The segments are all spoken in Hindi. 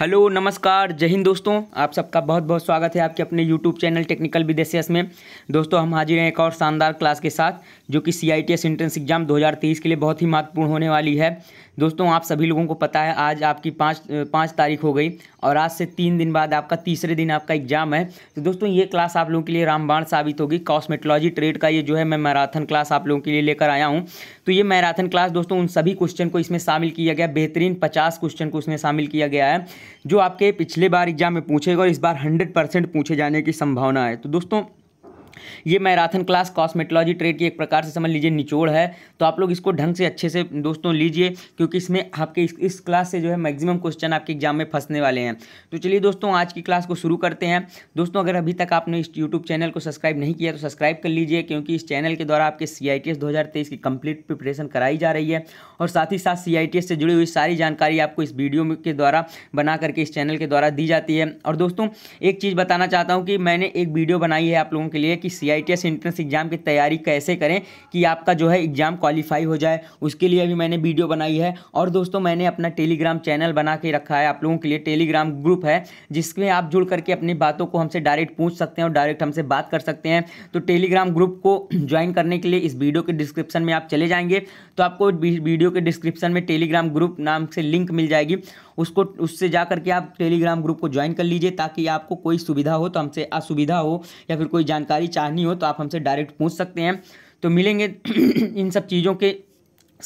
हेलो नमस्कार जय हिंद दोस्तों आप सबका बहुत बहुत स्वागत है आपके अपने यूट्यूब चैनल टेक्निकल विदेशियस में दोस्तों हम हाजिर हैं एक और शानदार क्लास के साथ जो कि C I T S entrance exam 2023 के लिए बहुत ही महत्वपूर्ण होने वाली है दोस्तों आप सभी लोगों को पता है आज आपकी पाँच पाँच तारीख हो गई और आज से तीन दिन बाद आपका तीसरे दिन आपका एग्जाम है तो दोस्तों ये क्लास आप लोगों के लिए रामबाण साबित होगी कॉस्मेटोलॉजी ट्रेड का ये जो है मैं मैराथन क्लास आप लोगों के लिए लेकर आया हूँ तो ये मैराथन क्लास दोस्तों उन सभी क्वेश्चन को इसमें शामिल किया गया बेहतरीन पचास क्वेश्चन को इसमें शामिल किया गया है जो आपके पिछले बार एग्जाम में पूछेगा और इस बार हंड्रेड परसेंट पूछे जाने की संभावना है तो दोस्तों ये मैराथन क्लास कॉस्मेटोलॉजी ट्रेड की एक प्रकार से समझ लीजिए निचोड़ है तो आप लोग इसको ढंग से अच्छे से दोस्तों लीजिए क्योंकि इसमें आपके इस, इस क्लास से जो है मैक्सिमम क्वेश्चन आपके एग्जाम में फंसने वाले हैं तो चलिए दोस्तों आज की क्लास को शुरू करते हैं दोस्तों अगर अभी तक आपने इस यूट्यूब चैनल को सब्सक्राइब नहीं किया तो सब्सक्राइब कर लीजिए क्योंकि इस चैनल के द्वारा आपके सी आई की कंप्लीट प्रिपरेशन कराई जा रही है और साथ ही साथ सी से जुड़ी हुई सारी जानकारी आपको इस वीडियो के द्वारा बना करके इस चैनल के द्वारा दी जाती है और दोस्तों एक चीज़ बताना चाहता हूँ कि मैंने एक वीडियो बनाई है आप लोगों के लिए कि सी एंट्रेंस एग्ज़ाम की तैयारी कैसे करें कि आपका जो है एग्ज़ाम क्वालिफाई हो जाए उसके लिए भी मैंने वीडियो बनाई है और दोस्तों मैंने अपना टेलीग्राम चैनल बना के रखा है आप लोगों के लिए टेलीग्राम ग्रुप है जिसमें आप जुड़ करके अपनी बातों को हमसे डायरेक्ट पूछ सकते हैं और डायरेक्ट हमसे बात कर सकते हैं तो टेलीग्राम ग्रुप को ज्वाइन करने के लिए इस वीडियो के डिस्क्रिप्शन में आप चले जाएंगे तो आपको वीडियो के डिस्क्रिप्शन में टेलीग्राम ग्रुप नाम से लिंक मिल जाएगी उसको उससे जा करके आप टेलीग्राम ग्रुप को ज्वाइन कर लीजिए ताकि आपको कोई सुविधा हो तो हमसे असुविधा हो या फिर कोई जानकारी चाहनी हो तो आप हमसे डायरेक्ट पूछ सकते हैं तो मिलेंगे इन सब चीज़ों के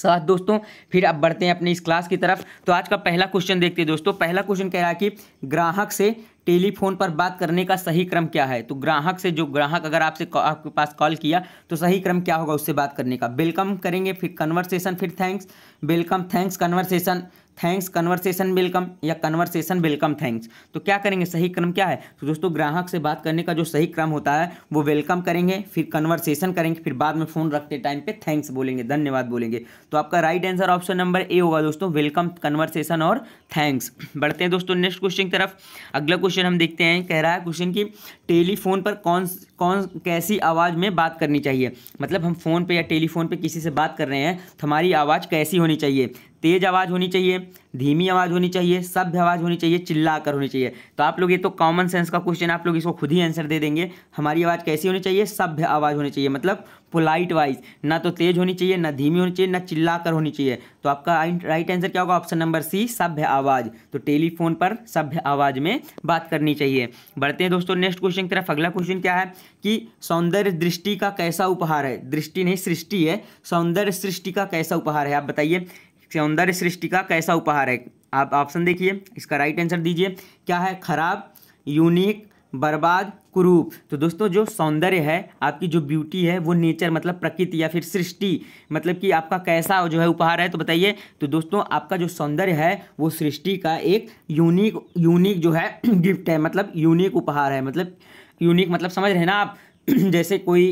साथ दोस्तों फिर अब बढ़ते हैं अपने इस क्लास की तरफ तो आज का पहला क्वेश्चन देखते हैं दोस्तों पहला क्वेश्चन कह रहा है कि ग्राहक से टेलीफोन पर बात करने का सही क्रम क्या है तो ग्राहक से जो ग्राहक अगर आपसे आपके पास कॉल किया तो सही क्रम क्या होगा उससे बात करने का वेलकम करेंगे फिर कन्वर्सेशन फिर thanks welcome thanks conversation thanks conversation welcome या कन्वर्सेशन वेलकम थैंक्स तो क्या करेंगे सही क्रम क्या है तो दोस्तों ग्राहक से बात करने का जो सही क्रम होता है वो वेलकम करेंगे फिर कन्वर्सेशन करेंगे फिर बाद में फ़ोन रखते टाइम पे थैंक्स बोलेंगे धन्यवाद बोलेंगे तो आपका right answer option number A होगा दोस्तों वेलकम कन्वर्सेशन और थैंक्स बढ़ते हैं दोस्तों नेक्स्ट क्वेश्चन की तरफ अगला क्वेश्चन क्वेश्चन हम देखते हैं कह रहा है क्वेश्चन की टेलीफोन पर कौन कौन कैसी आवाज़ में बात करनी चाहिए मतलब हम फ़ोन पे या टेलीफोन पे किसी से बात कर रहे हैं तो हमारी आवाज़ कैसी होनी चाहिए तेज़ आवाज़ होनी चाहिए धीमी आवाज़ होनी चाहिए सभ्य आवाज़ होनी चाहिए चिल्ला कर होनी चाहिए तो आप लोग ये तो कॉमन सेंस का क्वेश्चन आप लोग इसको खुद ही आंसर दे देंगे हमारी आवाज़ कैसी होनी चाहिए सभ्य आवाज़ होनी चाहिए मतलब पोलाइट वाइज ना तो तेज़ होनी चाहिए ना धीमी होनी चाहिए ना चिल्ला कर होनी चाहिए तो आपका राइट आंसर क्या होगा ऑप्शन नंबर सी सभ्य आवाज़ तो टेलीफोन पर सभ्य आवाज़ में बात करनी चाहिए बढ़ते हैं दोस्तों नेक्स्ट क्वेश्चन की तरफ अगला क्वेश्चन क्या है कि सौंदर्य दृष्टि का कैसा उपहार है दृष्टि नहीं सृष्टि है सौंदर्य सृष्टि का कैसा उपहार है आप बताइए सौंदर्य सृष्टि का कैसा उपहार है आप ऑप्शन देखिए इसका राइट आंसर दीजिए क्या है खराब यूनिक बर्बाद कुरूप तो दोस्तों जो सौंदर्य है आपकी जो ब्यूटी है वो नेचर मतलब प्रकृति या फिर सृष्टि मतलब कि आपका कैसा जो है उपहार है तो बताइए तो दोस्तों आपका जो सौंदर्य है वो सृष्टि का एक यूनिक यूनिक जो है गिफ्ट है मतलब यूनिक उपहार है मतलब यूनिक मतलब समझ रहे हैं ना आप जैसे कोई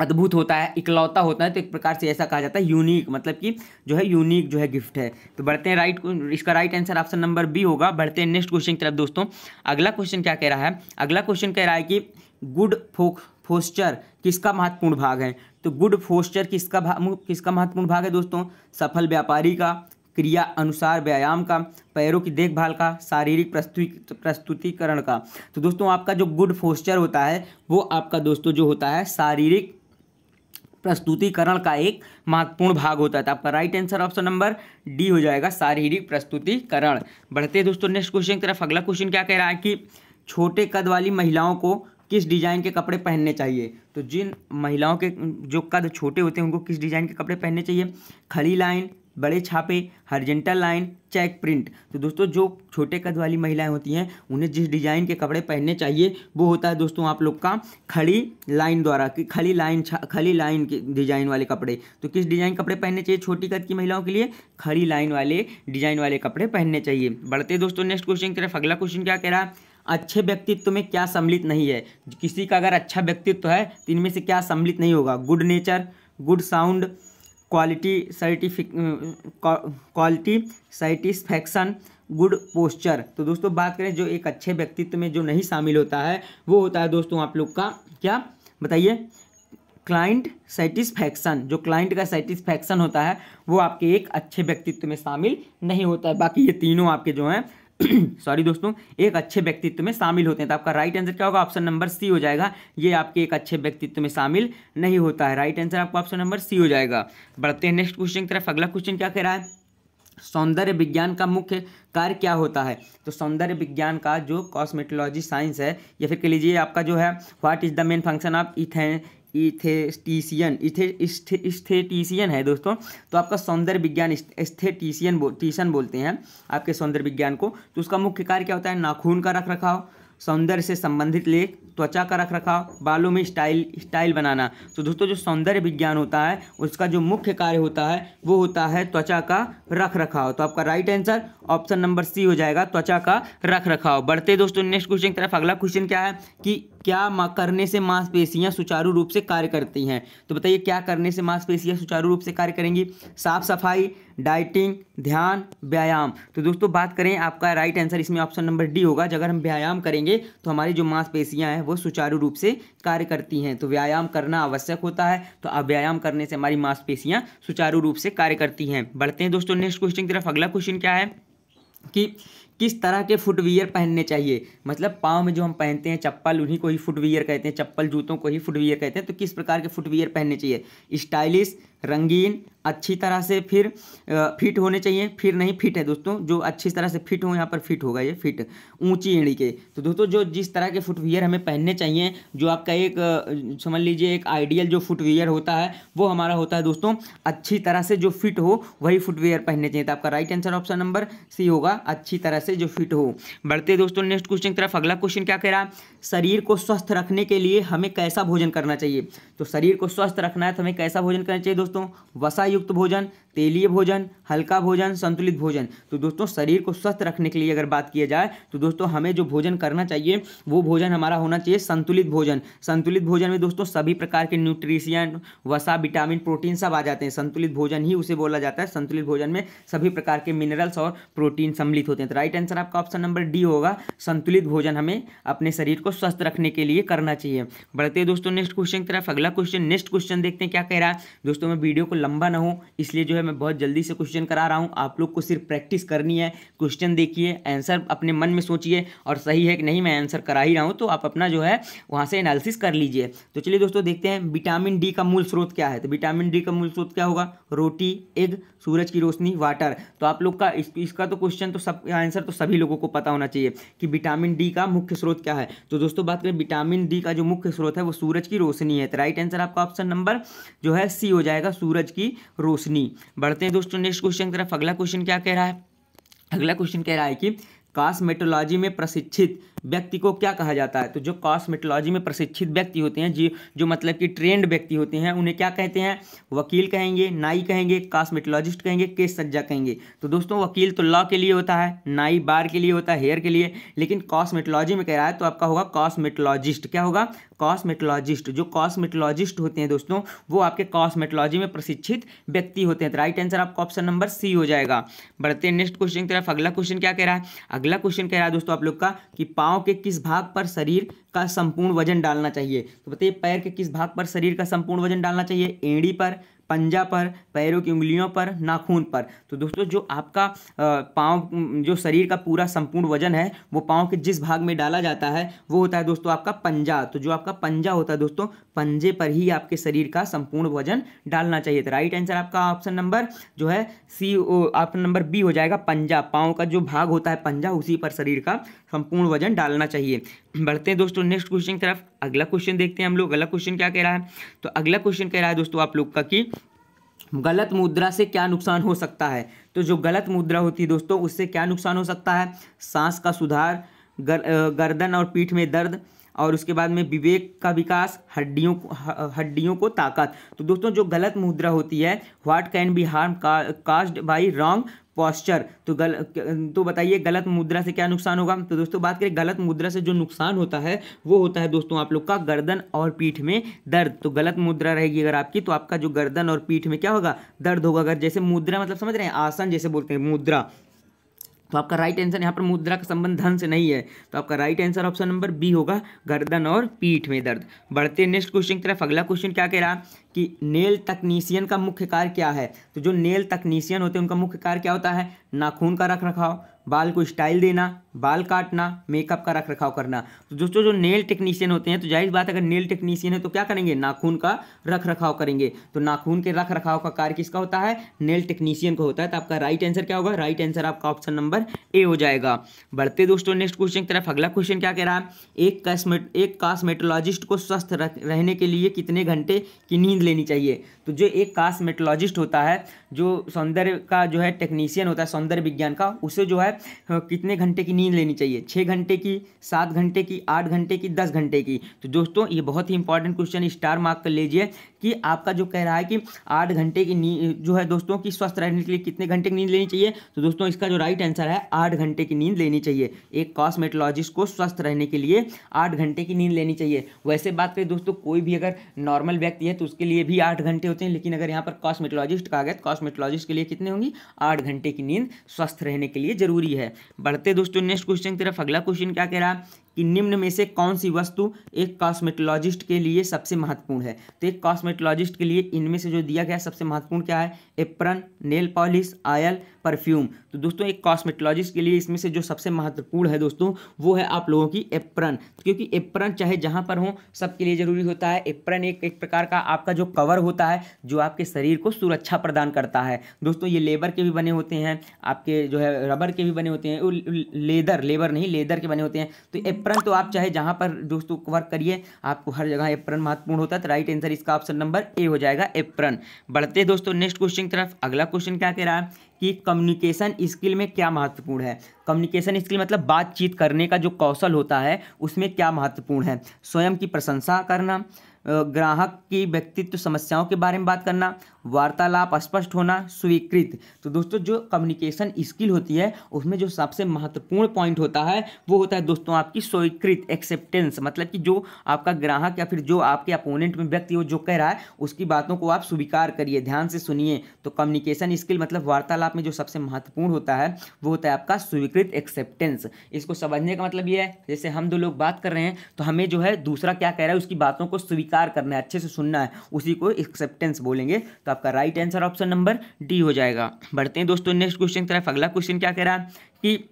अद्भुत होता है इकलौता होता है तो एक प्रकार से ऐसा कहा जाता है यूनिक मतलब कि जो है यूनिक जो है गिफ्ट है तो बढ़ते हैं राइट इसका right answer option number B होगा बढ़ते हैं नेक्स्ट क्वेश्चन की तरफ दोस्तों अगला क्वेश्चन क्या कह रहा है अगला क्वेश्चन कह रहा है कि गुड फोक फोस्चर किसका महत्वपूर्ण भाग है तो गुड फोस्चर किसका भाग किसका महत्वपूर्ण भाग है दोस्तों सफल व्यापारी का क्रिया अनुसार व्यायाम का पैरों की देखभाल का शारीरिक प्रस्तुतिकरण का तो दोस्तों आपका जो गुड फोस्चर होता है वो आपका दोस्तों जो होता है शारीरिक प्रस्तुतिकरण का एक महत्वपूर्ण भाग होता है तो आपका right answer option number D हो जाएगा शारीरिक प्रस्तुतिकरण बढ़ते दोस्तों नेक्स्ट क्वेश्चन की तरफ अगला क्वेश्चन क्या कह रहा है कि छोटे कद वाली महिलाओं को किस डिजाइन के कपड़े पहनने चाहिए तो जिन महिलाओं के जो कद छोटे होते हैं उनको किस डिजाइन के कपड़े पहनने चाहिए खड़ी लाइन बड़े छापे हर्जेंटल लाइन चेक प्रिंट तो दोस्तों जो छोटे कद वाली महिलाएं होती हैं उन्हें जिस डिज़ाइन के कपड़े पहनने चाहिए वो होता है दोस्तों आप लोग का खड़ी लाइन द्वारा कि खड़ी लाइन खड़ी लाइन के डिज़ाइन वाले कपड़े तो किस डिज़ाइन कपड़े पहनने चाहिए छोटी कद की महिलाओं के लिए खड़ी लाइन वाले डिज़ाइन वाले कपड़े पहनने चाहिए बढ़ते दोस्तों नेक्स्ट क्वेश्चन की तरफ अगला क्वेश्चन क्या कह रहा है अच्छे व्यक्तित्व में क्या सम्मिलित नहीं है किसी का अगर अच्छा व्यक्तित्व है तो इनमें से क्या सम्मिलित नहीं होगा good nature good sound quality certificate quality satisfaction good posture तो दोस्तों बात करें जो एक अच्छे व्यक्तित्व में जो नहीं शामिल होता है वो होता है दोस्तों आप लोग का क्या बताइए क्लाइंट सेटिस्फैक्शन जो क्लाइंट का सेटिस्फैक्शन होता है वो आपके एक अच्छे व्यक्तित्व में शामिल नहीं होता है बाकी ये तीनों आपके जो हैं सॉरी दोस्तों एक अच्छे व्यक्तित्व में शामिल होते हैं तो आपका राइट आंसर क्या होगा ऑप्शन नंबर सी हो जाएगा ये आपके एक अच्छे व्यक्तित्व में शामिल नहीं होता है राइट आंसर आपका ऑप्शन नंबर सी हो जाएगा बढ़ते हैं नेक्स्ट क्वेश्चन की तरफ अगला क्वेश्चन क्या कह रहा है सौंदर्य विज्ञान का मुख्य कार्य क्या होता है तो सौंदर्य विज्ञान का जो कॉस्मेटोलॉजी साइंस है या फिर कह लीजिए आपका जो है what is the main function of इथे इथेस्टिशियन इस्थेटिशियन है दोस्तों तो आपका सौंदर्य विज्ञान एस्थेटिशियन बो, टीशन बोलते हैं आपके सौंदर्य विज्ञान को तो उसका मुख्य कार्य क्या होता है नाखून का रख रखाव सौंदर्य से संबंधित लेख त्वचा का रख रखाव बालों में स्टाइल स्टाइल बनाना तो दोस्तों जो सौंदर्य विज्ञान होता है उसका जो मुख्य कार्य होता है वो होता है त्वचा का रख रखाव तो आपका right answer option number C हो जाएगा त्वचा का रख रखाव बढ़ते दोस्तों नेक्स्ट क्वेश्चन की तरफ अगला क्वेश्चन क्या है कि क्या करने से मांसपेशियां सुचारू रूप से कार्य करती हैं तो बताइए क्या करने से मांसपेशियां सुचारू रूप से कार्य करेंगी साफ सफाई डाइटिंग ध्यान व्यायाम तो दोस्तों बात करें आपका राइट आंसर इसमें ऑप्शन नंबर डी होगा अगर हम व्यायाम करेंगे तो हमारी जो मांसपेशियां हैं वो सुचारू रूप से कार्य करती हैं तो व्यायाम करना आवश्यक होता है तो अब व्यायाम करने से हमारी मांसपेशियां सुचारू रूप से कार्य करती हैं बढ़ते हैं दोस्तों नेक्स्ट क्वेश्चन की तरफ अगला क्वेश्चन क्या है कि किस तरह के फुटवियर पहनने चाहिए मतलब पाँव में जो हम पहनते हैं चप्पल उन्हीं को ही फुटवियर कहते हैं चप्पल जूतों को ही फुटवियर कहते हैं तो किस प्रकार के फुटवियर पहनने चाहिए स्टाइलिश रंगीन अच्छी तरह से फिर फिट होने चाहिए फिर नहीं फिट है दोस्तों जो अच्छी तरह से फिट हो यहाँ पर फिट होगा ये फिट ऊंची एड़ी के तो दोस्तों जो जिस तरह के फुटवियर हमें पहनने चाहिए जो आपका एक समझ लीजिए एक आइडियल जो फुटवियर होता है वो हमारा होता है दोस्तों अच्छी तरह से जो फिट हो वही फुटवियर पहनने चाहिए तो आपका right answer option number C होगा अच्छी तरह से से जो फिट हो बढ़ते दोस्तों नेक्स्ट क्वेश्चन की तरफ अगला क्वेश्चन क्या कह रहा है शरीर को स्वस्थ रखने के लिए हमें कैसा भोजन करना चाहिए तो शरीर को स्वस्थ रखना है तो हमें कैसा भोजन करना चाहिए दोस्तों वसा युक्त भोजन तेलीय भोजन हल्का भोजन संतुलित भोजन तो दोस्तों शरीर को स्वस्थ रखने के लिए अगर बात किया जाए तो दोस्तों हमें जो भोजन करना चाहिए वो भोजन हमारा होना चाहिए संतुलित भोजन संतुलित भोजन में दोस्तों सभी प्रकार के न्यूट्रिशियन वसा विटामिन प्रोटीन सब आ जाते हैं संतुलित भोजन ही उसे बोला जाता है संतुलित भोजन में सभी प्रकार के मिनरल्स और प्रोटीन सम्मिलित होते हैं तो राइट आंसर आपका ऑप्शन नंबर डी होगा संतुलित भोजन हमें अपने शरीर को स्वस्थ रखने के लिए करना चाहिए बढ़ते दोस्तों नेक्स्ट क्वेश्चन की तरफ अगला क्वेश्चन नेक्स्ट क्वेश्चन देखते हैं क्या कह रहा है दोस्तों में वीडियो को लंबा ना हो इसलिए जो है है मैं बहुत जल्दी से क्वेश्चन करा रहा हूँ आप लोग को सिर्फ प्रैक्टिस करनी है क्वेश्चन देखिए आंसर अपने मन में सोचिए और सही है कि नहीं मैं आंसर करा ही रहा हूँ तो आप अपना जो है वहाँ से एनालिसिस कर लीजिए तो चलिए दोस्तों देखते हैं विटामिन डी का मूल स्रोत क्या है तो विटामिन डी का मूल स्रोत क्या होगा रोटी एग सूरज की रोशनी वाटर तो आप लोग का इसका तो क्वेश्चन तो सब आंसर तो सभी लोगों को पता होना चाहिए कि विटामिन डी का मुख्य स्रोत क्या है तो दोस्तों बात करें विटामिन डी का जो मुख्य स्रोत है वो सूरज की रोशनी है तो राइट आंसर आपका ऑप्शन नंबर जो है सी हो जाएगा सूरज की रोशनी बढ़ते हैं दोस्तों नेक्स्ट क्वेश्चन की तरफ अगला क्वेश्चन क्या कह रहा है अगला क्वेश्चन कह रहा है कि कास्मेटोलॉजी में प्रशिक्षित व्यक्ति को क्या कहा जाता है तो जो कॉस्मेटोलॉजी में प्रशिक्षित व्यक्ति होते हैं जी जो मतलब कि ट्रेंड व्यक्ति होते हैं उन्हें क्या कहते हैं वकील कहेंगे नाई कहेंगे कॉस्मेटोलॉजिस्ट कहेंगे केस सज्जा कहेंगे तो दोस्तों वकील तो लॉ के लिए होता है नाई बार के लिए होता है हेयर के लिए लेकिन कॉस्मेटोलॉजी में कह रहा है तो आपका होगा कॉस्मेटोलॉजिस्ट क्या होगा कॉस्मेटोलॉजिस्ट जो कॉस्मेटोलॉजिस्ट होते हैं दोस्तों वो आपके कॉस्मेटोलॉजी में प्रशिक्षित व्यक्ति होते हैं तो राइट आंसर आपका ऑप्शन नंबर सी हो जाएगा बढ़ते हैं नेक्स्ट क्वेश्चन की तरफ अगला क्वेश्चन क्या कह रहा है अगला क्वेश्चन कह रहा है दोस्तों आप लोग का कि पाँव के किस भाग पर शरीर का संपूर्ण वजन डालना चाहिए तो बताइए पैर के किस भाग पर शरीर का संपूर्ण वजन डालना चाहिए एड़ी पर पंजा पर पैरों की उंगलियों पर नाखून पर तो दोस्तों जो आपका पाँव जो शरीर का पूरा संपूर्ण वजन है वो पाँव के जिस भाग में डाला जाता है वो होता है दोस्तों आपका पंजा तो जो आपका पंजा होता है दोस्तों पंजे पर ही आपके शरीर का संपूर्ण वजन डालना चाहिए तो राइट आंसर आपका ऑप्शन नंबर जो है सी ऑप्शन नंबर बी हो जाएगा पंजा पाँव का जो भाग होता है पंजा उसी पर शरीर का संपूर्ण वजन डालना चाहिए बढ़ते हैं दोस्तों नेक्स्ट क्वेश्चन की तरफ अगला क्वेश्चन देखते हैं हम लोग अगला क्वेश्चन क्या कह रहा है तो अगला क्वेश्चन कह रहा है दोस्तों आप लोग का कि गलत मुद्रा से क्या नुकसान हो सकता है तो जो गलत मुद्रा होती है दोस्तों उससे क्या नुकसान हो सकता है सांस का सुधार गर, गर्दन और पीठ में दर्द और उसके बाद में विवेक का विकास हड्डियों को हड्डियों को ताकत तो दोस्तों जो गलत मुद्रा होती है what can be harm caused by wrong posture तो गल तो बताइए गलत मुद्रा से क्या नुकसान होगा तो दोस्तों बात करें गलत मुद्रा से जो नुकसान होता है वो होता है दोस्तों आप लोग का गर्दन और पीठ में दर्द तो गलत मुद्रा रहेगी अगर आपकी तो आपका जो गर्दन और पीठ में क्या होगा दर्द होगा अगर जैसे मुद्रा मतलब समझ रहे हैं आसन जैसे बोलते हैं मुद्रा तो आपका राइट आंसर यहाँ पर मुद्रा का संबंध धन से नहीं है तो आपका right answer option number B होगा गर्दन और पीठ में दर्द बढ़ते नेक्स्ट क्वेश्चन की तरफ अगला क्वेश्चन क्या कह रहा कि नेल तकनीशियन का मुख्य कार्य क्या है तो जो नेल तकनीशियन होते हैं उनका मुख्य कार्य क्या होता है नाखून का रख रखाव बाल को स्टाइल देना बाल काटना मेकअप का रख रखाव करना तो दोस्तों जो नेल टेक्नीशियन होते हैं तो जाहिर बात अगर नेल टेक्नीशियन है तो क्या करेंगे नाखून का रख रखाव करेंगे तो नाखून के रख रखाव का कार्य किसका होता है नेल टेक्नीशियन का होता है तो आपका राइट आंसर क्या होगा राइट आंसर आपका ऑप्शन नंबर ए हो जाएगा बढ़ते दोस्तों नेक्स्ट क्वेश्चन की तरफ अगला क्वेश्चन क्या कह रहा है एक एक कास्मेटोलॉजिस्ट को स्वस्थ रहने के लिए कितने घंटे की नींद लेनी चाहिए तो जो एक कास्मेटोलॉजिस्ट होता है जो सौंदर्य का जो है टेक्नीशियन होता है सौंदर्य विज्ञान का उसे जो है कितने घंटे की नींद लेनी चाहिए छः घंटे की सात घंटे की आठ घंटे की दस घंटे की तो दोस्तों ये बहुत ही इंपॉर्टेंट क्वेश्चन स्टार मार्क कर लीजिए कि आपका जो कह रहा है कि आठ घंटे की नींद जो है दोस्तों की स्वस्थ रहने के लिए कितने घंटे की नींद लेनी चाहिए तो दोस्तों इसका जो राइट आंसर है आठ घंटे की नींद लेनी चाहिए एक कॉस्मेटोलॉजिस्ट को स्वस्थ रहने के लिए आठ घंटे की नींद लेनी चाहिए वैसे बात करें दोस्तों कोई भी अगर नॉर्मल व्यक्ति है तो उसके लिए भी आठ घंटे होते हैं लेकिन अगर यहाँ पर कॉस्मेटोलॉजिस्ट कहा गया तो कॉस्मेटोलॉजिस्ट के लिए कितने होंगी आठ घंटे की नींद स्वस्थ रहने के लिए जरूरी है बढ़ते दोस्तों नेक्स्ट क्वेश्चन की तरफ अगला क्वेश्चन क्या कह रहा कि निम्न में से कौन सी वस्तु एक कॉस्मेटोलॉजिस्ट के लिए सबसे महत्वपूर्ण है तो एक कॉस्मेटोलॉजिस्ट के लिए इनमें से जो दिया गया सबसे महत्वपूर्ण क्या है apron nail polish oil perfume तो दोस्तों एक कॉस्मेटोलॉजिस्ट के लिए इसमें से जो सबसे महत्वपूर्ण है दोस्तों वो है आप लोगों की एप्रन तो क्योंकि एप्रन चाहे जहाँ पर हो सबके लिए ज़रूरी होता है एप्रन एक एक प्रकार का आपका जो कवर होता है जो आपके शरीर को सुरक्षा प्रदान करता है दोस्तों ये लेबर के भी बने होते हैं आपके जो है रबर के भी बने होते हैं लेदर लेबर नहीं लेदर के बने होते हैं तो एप्रन तो आप चाहे जहां पर दोस्तों वर्क करिए आपको हर जगह एप्रन महत्वपूर्ण होता है तो राइट आंसर इसका ऑप्शन नंबर ए हो जाएगा एप्रन बढ़ते दोस्तों नेक्स्ट क्वेश्चन की तरफ अगला क्वेश्चन क्या कह रहा है कि कम्युनिकेशन स्किल में क्या महत्वपूर्ण है कम्युनिकेशन स्किल मतलब बातचीत करने का जो कौशल होता है उसमें क्या महत्वपूर्ण है स्वयं की प्रशंसा करना ग्राहक की व्यक्तित्व समस्याओं के बारे में बात करना वार्तालाप स्पष्ट होना स्वीकृत तो दोस्तों जो कम्युनिकेशन स्किल होती है उसमें जो सबसे महत्वपूर्ण पॉइंट होता है वो होता है दोस्तों आपकी स्वीकृत एक्सेप्टेंस मतलब कि जो आपका ग्राहक या फिर जो आपके अपोनेंट में व्यक्ति वो जो कह रहा है उसकी बातों को आप स्वीकार करिए ध्यान से सुनिए तो कम्युनिकेशन स्किल मतलब वार्तालाप में जो सबसे महत्वपूर्ण होता है वो होता है आपका स्वीकृत एक्सेप्टेंस इसको समझने का मतलब ये है जैसे हम दो लोग बात कर रहे हैं तो हमें जो है दूसरा क्या कह रहा है उसकी बातों को स्वीकार करना है अच्छे से सुनना है उसी को एक्सेप्टेंस बोलेंगे तो तो आपका right answer option number D हो जाएगा बढ़ते हैं दोस्तों नेक्स्ट क्वेश्चन की तरफ अगला क्वेश्चन क्या कह रहा है कि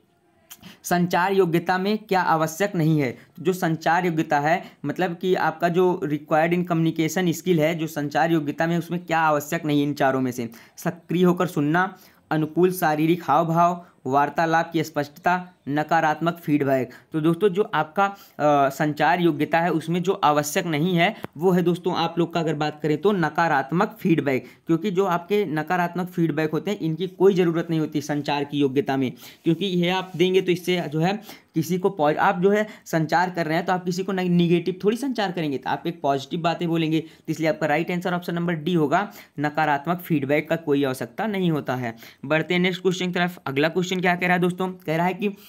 संचार योग्यता में क्या आवश्यक नहीं है तो जो संचार योग्यता है मतलब कि आपका जो रिक्वायर्ड इन कम्युनिकेशन स्किल है जो संचार योग्यता में उसमें क्या आवश्यक नहीं है इन चारों में से सक्रिय होकर सुनना अनुकूल शारीरिक हाव भाव वार्तालाप की स्पष्टता नकारात्मक फीडबैक तो दोस्तों जो आपका आ, संचार योग्यता है उसमें जो आवश्यक नहीं है वो है दोस्तों आप लोग का अगर बात करें तो नकारात्मक फीडबैक क्योंकि जो आपके नकारात्मक फीडबैक होते हैं इनकी कोई ज़रूरत नहीं होती संचार की योग्यता में क्योंकि यह आप देंगे तो इससे जो है किसी को आप जो है संचार कर रहे हैं तो आप किसी को निगेटिव थोड़ी संचार करेंगे तो आप एक पॉजिटिव बातें बोलेंगे तो इसलिए आपका right answer option number D होगा नकारात्मक फीडबैक का कोई आवश्यकता नहीं होता है बढ़ते हैं नेक्स्ट क्वेश्चन की तरफ अगला क्वेश्चन क्या कह रहा है दोस्तों कह रहा है कि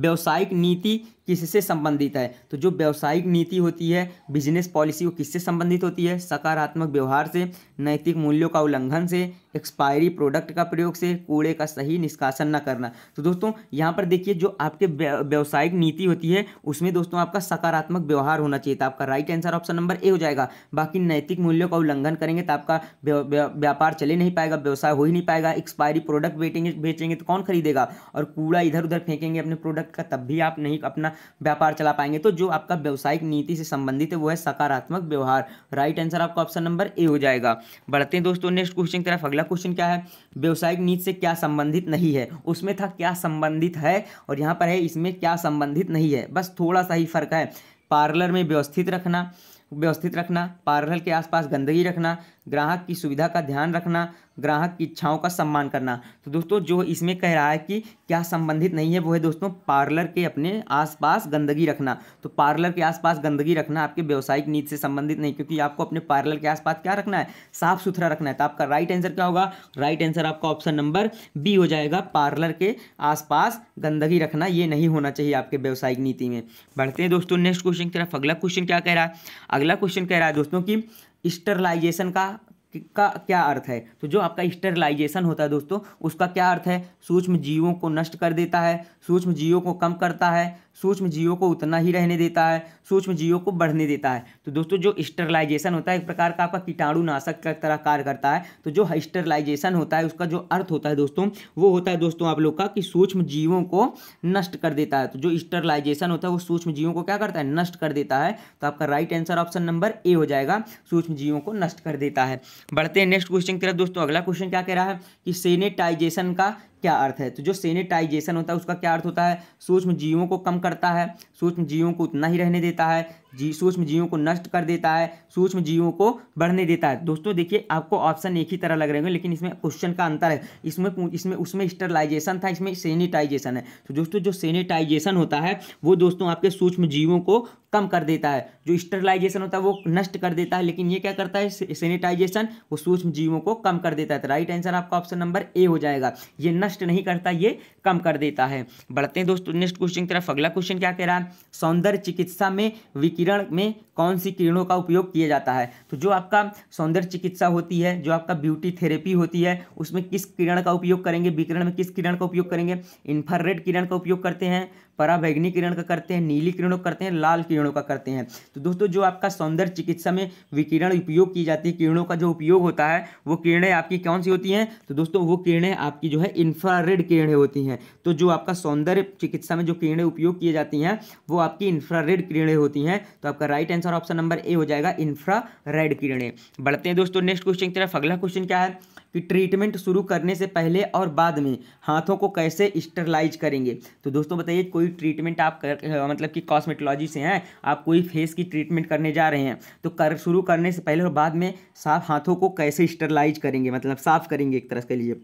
व्यवसायिक नीति किससे संबंधित है तो जो व्यावसायिक नीति होती है बिजनेस पॉलिसी वो किससे संबंधित होती है सकारात्मक व्यवहार से नैतिक मूल्यों का उल्लंघन से एक्सपायरी प्रोडक्ट का प्रयोग से कूड़े का सही निष्कासन न करना तो दोस्तों यहाँ पर देखिए जो आपके व्यावसायिक नीति होती है उसमें दोस्तों आपका सकारात्मक व्यवहार होना चाहिए तो आपका right answer option number A हो जाएगा बाकी नैतिक मूल्यों का उल्लंघन करेंगे तो आपका व्यापार चले नहीं पाएगा व्यवसाय हो ही नहीं पाएगा एक्सपायरी प्रोडक्ट बेचेंगे बेचेंगे तो कौन खरीदेगा और कूड़ा इधर उधर फेंकेंगे अपने प्रोडक्ट लागत का तब भी आप नहीं अपना व्यापार चला पाएंगे तो जो आपका व्यवसायिक नीति से संबंधित है वो है सकारात्मक व्यवहार राइट आंसर आपका ऑप्शन नंबर ए हो जाएगा बढ़ते हैं दोस्तों नेक्स्ट क्वेश्चन की तरफ अगला क्वेश्चन क्या है व्यवसायिक नीति से क्या संबंधित नहीं है उसमें था क्या संबंधित है और यहाँ पर है इसमें क्या संबंधित नहीं है बस थोड़ा सा ही फर्क है पार्लर में व्यवस्थित रखना व्यवस्थित रखना पार्लर के आसपास गंदगी रखना ग्राहक की सुविधा का ध्यान रखना ग्राहक की इच्छाओं का सम्मान करना तो दोस्तों जो इसमें कह रहा है कि क्या संबंधित नहीं है वो है दोस्तों पार्लर के अपने आसपास गंदगी रखना तो पार्लर के आसपास गंदगी रखना आपके व्यवसायिक नीति से संबंधित नहीं क्योंकि आपको अपने पार्लर के आसपास क्या रखना है साफ सुथरा रखना है तो आपका राइट आंसर क्या होगा राइट आंसर आपका ऑप्शन नंबर बी हो जाएगा पार्लर के आसपास गंदगी रखना ये नहीं होना चाहिए आपके व्यवसायिक नीति में बढ़ते हैं दोस्तों नेक्स्ट क्वेश्चन की तरफ अगला क्वेश्चन क्या कह रहा है अगला क्वेश्चन कह रहा है दोस्तों की स्टरलाइजेशन का का क्या अर्थ है तो जो आपका स्टेरलाइजेशन होता है दोस्तों उसका क्या अर्थ है सूक्ष्म जीवों को नष्ट कर देता है सूक्ष्म जीवों को कम करता है सूक्ष्म जीवों को उतना ही रहने देता है सूक्ष्म जीवों को बढ़ने देता है तो दोस्तों जो स्टेरलाइजेशन होता है एक प्रकार का आपका कीटाणुनाशक का तरह कार्य करता है तो जो स्टेरलाइजेशन होता है उसका जो अर्थ होता है दोस्तों वो होता है दोस्तों आप लोग का कि सूक्ष्म जीवों को नष्ट कर देता है तो जो स्टेरलाइजेशन होता है वो सूक्ष्म जीवों को क्या करता है नष्ट कर देता है तो आपका right answer option number A हो जाएगा सूक्ष्म जीवों को नष्ट कर देता है बढ़ते हैं नेक्स्ट क्वेश्चन की तरफ दोस्तों अगला क्वेश्चन क्या कह रहा है कि सेनेटाइजेशन का क्या अर्थ है तो जो सेनेटाइजेशन होता है उसका क्या अर्थ होता है सूक्ष्म जीवों को कम करता है सूक्ष्म जीवों को उतना ही रहने देता है जी सूक्ष्म जीवों को नष्ट कर देता है सूक्ष्म जीवों को बढ़ने देता है दोस्तों देखिए आपको ऑप्शन एक ही तरह लग रहे होंगे लेकिन इसमें क्वेश्चन का अंतर है इसमें इसमें उसमें स्टरलाइजेशन था इसमें सेनेटाइजेशन है तो दोस्तों जो सेनेटाइजेशन होता है वो दोस्तों आपके सूक्ष्म जीवों को कम कर देता है जो स्टरलाइजेशन होता है वो नष्ट कर देता है लेकिन ये क्या करता है सेनेटाइजेशन वो सूक्ष्म जीवों को कम कर देता है तो राइट आंसर आपका ऑप्शन नंबर ए हो जाएगा ये नष्ट नष्ट नहीं करता ये कम कर देता है बढ़ते हैं दोस्तों नेक्स्ट क्वेश्चन की तरफ अगला क्वेश्चन क्या कह रहा है सौंदर्य चिकित्सा में विकिरण में कौन सी किरणों का उपयोग किया जाता है तो जो आपका सौंदर्य चिकित्सा होती है जो आपका ब्यूटी थेरेपी होती है उसमें किस किरण का उपयोग करेंगे विकिरण में किस किरण का उपयोग करेंगे इन्फ्रारेड किरण का उपयोग करते हैं पराभैग्नी किरण का करते हैं नीली किरणों का करते हैं लाल किरणों का करते हैं तो दोस्तों जो आपका सौंदर्य चिकित्सा में विकिरण उपयोग की जाती है किरणों का जो उपयोग होता है वो किरणें आपकी कौन सी होती हैं तो दोस्तों वो किरणें आपकी जो है इंफ्रारेड किरणें होती हैं तो जो आपका सौंदर्य चिकित्सा में जो किरणें उपयोग की जाती हैं वो आपकी इन्फ्रारेड किरणें होती हैं तो आपका right answer option number A हो जाएगा इन्फ्रारेड किरणें बढ़ते हैं दोस्तों नेक्स्ट क्वेश्चन की तरफ अगला क्वेश्चन क्या है कि ट्रीटमेंट शुरू करने से पहले और बाद में हाथों को कैसे स्टरलाइज करेंगे तो दोस्तों बताइए कोई ट्रीटमेंट आप कर मतलब कि कॉस्मेटोलॉजी से हैं आप कोई फेस की ट्रीटमेंट करने जा रहे हैं तो कर शुरू करने से पहले और बाद में साफ हाथों को कैसे स्टरलाइज करेंगे मतलब साफ़ करेंगे एक तरह के लिए